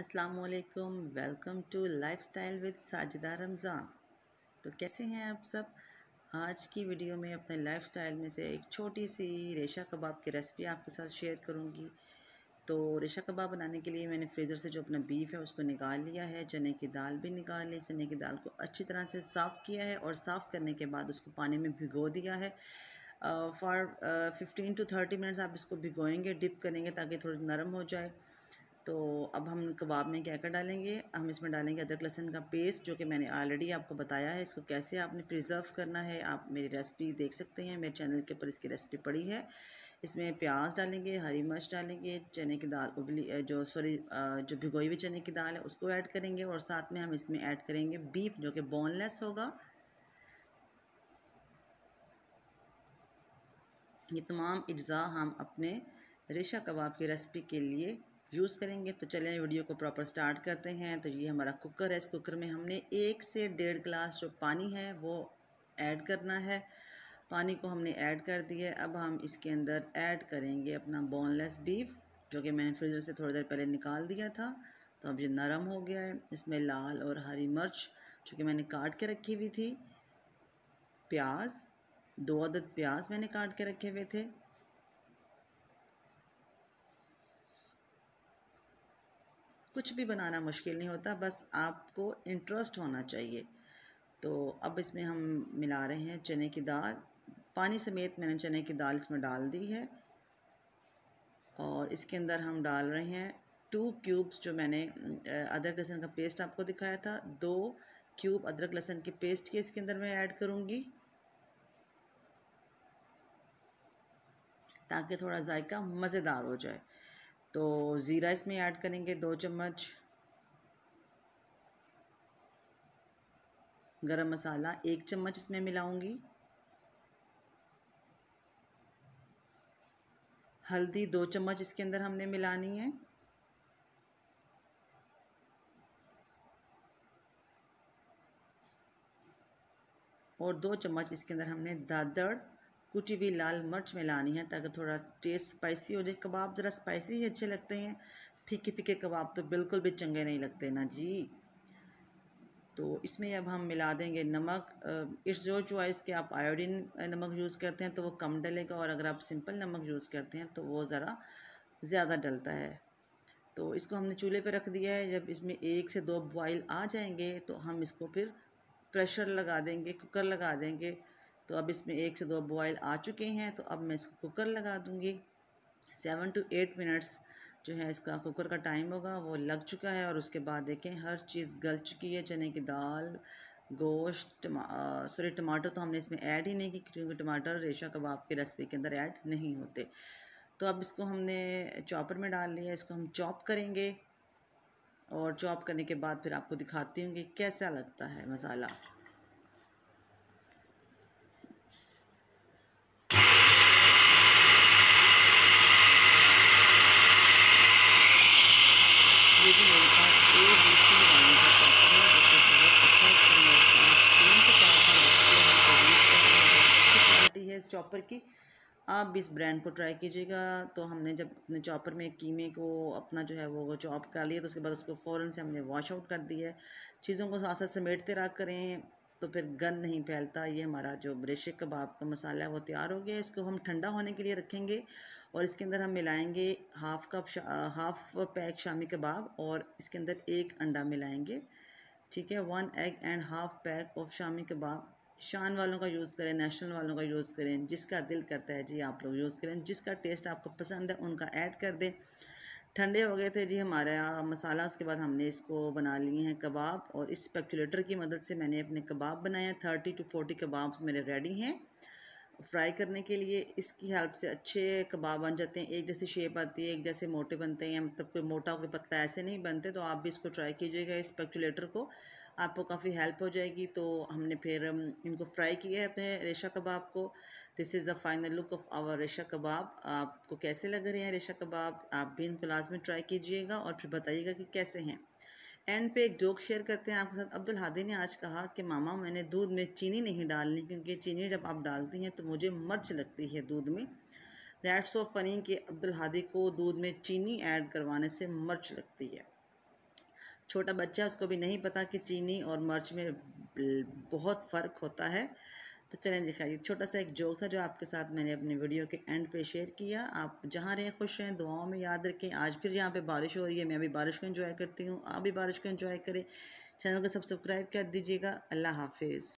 अस्सलाम वालेकुम welcome to lifestyle with Sajida Ramzan तो कैसे हैं आप सब आज की वीडियो में अपने लाइफस्टाइल में से एक छोटी सी रेशा कबाब की रेसिपी आपके साथ शेयर करूंगी तो रेशा कबाब बनाने के लिए मैंने फ्रीज़र से जो अपना बीफ है उसको निकाल लिया है चने की दाल भी निकाल ली चने की दाल को अच्छी तरह से साफ़ किया है और साफ़ करने के बाद उसको पानी में भिगो दिया है for fifteen to thirty minutes आप इसको भिगोएंगे डिप करेंगे ताकि थोड़ी नरम हो जाए तो अब हम कबाब में क्या क्या डालेंगे हम इसमें डालेंगे अदरक लहसन का पेस्ट जो कि मैंने ऑलरेडी आपको बताया है इसको कैसे आपने प्रिजर्व करना है आप मेरी रेसिपी देख सकते हैं मेरे चैनल के ऊपर इसकी रेसिपी पड़ी है इसमें प्याज डालेंगे हरी मिर्च डालेंगे चने की दाल उबली जो सॉरी जो भिगोई हुई चने की दाल है उसको ऐड करेंगे और साथ में हम इसमें ऐड करेंगे बीफ जो कि बोनलेस होगा ये तमाम अज्जा हम अपने रेशा कबाब की रेसिपी के लिए यूज़ करेंगे तो चलें वीडियो को प्रॉपर स्टार्ट करते हैं तो ये हमारा कुकर है इस कुकर में हमने एक से डेढ़ गिलास जो पानी है वो ऐड करना है पानी को हमने ऐड कर दिया अब हम इसके अंदर ऐड करेंगे अपना बोनलेस बीफ जो कि मैंने फ्रीज़र से थोड़ी देर पहले निकाल दिया था तो अब ये नरम हो गया है इसमें लाल और हरी मिर्च जो कि मैंने काट के रखी हुई थी प्याज दो अदद प्याज मैंने काट के रखे हुए थे कुछ भी बनाना मुश्किल नहीं होता बस आपको इंटरेस्ट होना चाहिए तो अब इसमें हम मिला रहे हैं चने की दाल पानी समेत मैंने चने की दाल इसमें डाल दी है और इसके अंदर हम डाल रहे हैं टू क्यूब्स जो मैंने अदरक लहसुन का पेस्ट आपको दिखाया था दो क्यूब अदरक लहसन के पेस्ट के इसके अंदर मैं ऐड करूँगी ताकि थोड़ा जायका मज़ेदार हो जाए तो ज़ीरा इसमें ऐड करेंगे दो चम्मच गरम मसाला एक चम्मच इसमें मिलाऊंगी हल्दी दो चम्मच इसके अंदर हमने मिलानी है और दो चम्मच इसके अंदर हमने दादड़ कुटी हुई लाल मिर्च मिलानी है ताकि थोड़ा टेस्ट स्पाइसी हो जाए कबाब ज़रा स्पाइसी ही अच्छे लगते हैं फीके फीके कबाब तो बिल्कुल भी चंगे नहीं लगते ना जी तो इसमें अब हम मिला देंगे नमक इट्स योर चॉइस कि आप आयोडीन नमक यूज़ करते हैं तो वो कम डलेगा और अगर आप सिंपल नमक यूज़ करते हैं तो वो ज़रा ज़्यादा डलता है तो इसको हमने चूल्हे पर रख दिया है जब इसमें एक से दो बॉयल आ जाएंगे तो हम इसको फिर प्रेशर लगा देंगे कुकर लगा देंगे तो अब इसमें एक से दो बॉयल आ चुके हैं तो अब मैं इसको कुकर लगा दूँगी सेवन टू एट मिनट्स जो है इसका कुकर का टाइम होगा वो लग चुका है और उसके बाद देखें हर चीज़ गल चुकी है चने की दाल गोश्त सॉरी टमाटर तो हमने इसमें ऐड ही नहीं की क्योंकि टमाटर रेशा कबाब की रेसिपी के अंदर ऐड नहीं होते तो अब इसको हमने चॉपर में डाल लिया इसको हम चॉप करेंगे और चॉप करने के बाद फिर आपको दिखाती हूँ कि कैसा लगता है मसाला इस चॉपर की आप भी इस ब्रांड को ट्राई कीजिएगा तो हमने जब अपने चॉपर में कीमे को अपना जो है वो चॉप कर लिया तो उसके बाद उसको फ़ौरन से हमने वॉश आउट कर दिया है चीज़ों को साथ साथ समेटते रख करें तो फिर गंद नहीं फैलता ये हमारा जो ब्रेशे कबाब का मसाला है वो तैयार हो गया इसको हम ठंडा होने के लिए रखेंगे और इसके अंदर हम मिलाएंगे half cup half pack shami kebab और इसके अंदर एक अंडा मिलाएंगे ठीक है one egg and half pack of shami kebab Shan वालों का यूज़ करें नेशनल वालों का यूज़ करें जिसका दिल करता है जी आप लोग यूज़ करें जिसका टेस्ट आपको पसंद है उनका ऐड कर दें ठंडे हो गए थे जी हमारे यहाँ मसाला उसके बाद हमने इसको बना लिए हैं कबाब और इस स्पेकुलेटर की मदद से मैंने अपने कबाब बनाए थर्टी टू फोर्टी कबाब्स मेरे रेडी हैं फ्राई करने के लिए इसकी हेल्प से अच्छे कबाब बन जाते हैं एक जैसी शेप आती है एक जैसे मोटे बनते हैं मतलब कोई मोटा कोई पत्ता ऐसे नहीं बनते तो आप भी इसको ट्राई कीजिएगा इस स्पेकुलेटर को आपको काफ़ी हेल्प हो जाएगी तो हमने फिर इनको फ्राई किया है अपने रेशा कबाब को this is the final look of our resha kebab आपको कैसे लग रहे हैं रेशा कबाब आप भी इनको लाजमी ट्राई कीजिएगा और फिर बताइएगा कि कैसे हैं एंड पे एक जोक शेयर करते हैं आपके साथ अब्दुल हादी ने आज कहा कि मामा मैंने दूध में चीनी नहीं डालनी क्योंकि चीनी जब आप डालती हैं तो मुझे मर्च लगती है दूध में दैट्स ऑफ फनी कि अब्दुल हादी को दूध में चीनी ऐड करवाने से मर्च लगती है छोटा बच्चा उसको भी नहीं पता कि चीनी और मर्च में बहुत फ़र्क होता है तो चलें दिखाइए छोटा सा एक जोक था जो आपके साथ मैंने अपनी वीडियो के एंड पे शेयर किया आप जहाँ रहें खुश रहें दुआओं में याद रखें आज फिर यहाँ पे बारिश हो रही है मैं अभी बारिश को एंजॉय करती हूँ आप भी बारिश को एंजॉय करें चैनल को सब्सक्राइब कर दीजिएगा अल्लाह हाफिज़